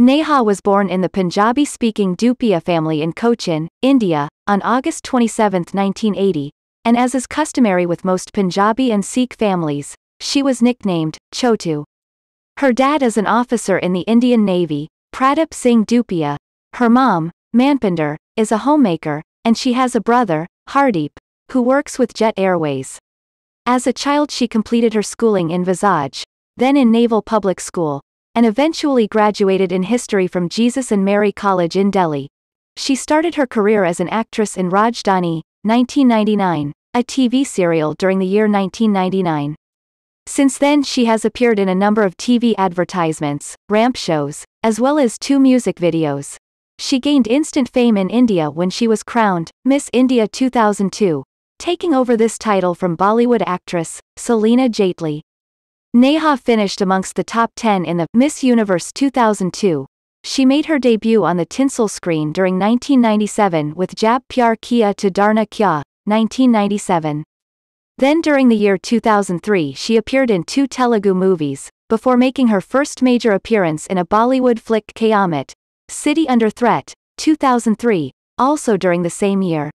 Neha was born in the Punjabi-speaking Dupia family in Cochin, India, on August 27, 1980, and as is customary with most Punjabi and Sikh families, she was nicknamed Chotu. Her dad is an officer in the Indian Navy, Pradip Singh Dupia. Her mom, Manpinder, is a homemaker, and she has a brother, Hardeep, who works with Jet Airways. As a child she completed her schooling in Visage, then in Naval Public School, and eventually graduated in history from Jesus and Mary College in Delhi. She started her career as an actress in Rajdhani, 1999, a TV serial during the year 1999. Since then she has appeared in a number of TV advertisements, ramp shows, as well as two music videos. She gained instant fame in India when she was crowned Miss India 2002, taking over this title from Bollywood actress Selena Jaitley. Neha finished amongst the top 10 in the Miss Universe 2002. She made her debut on the tinsel screen during 1997 with Jab Pyar Kia to Darna Kya, 1997. Then during the year 2003 she appeared in two Telugu movies, before making her first major appearance in a Bollywood flick Kayamat, City Under Threat, 2003, also during the same year.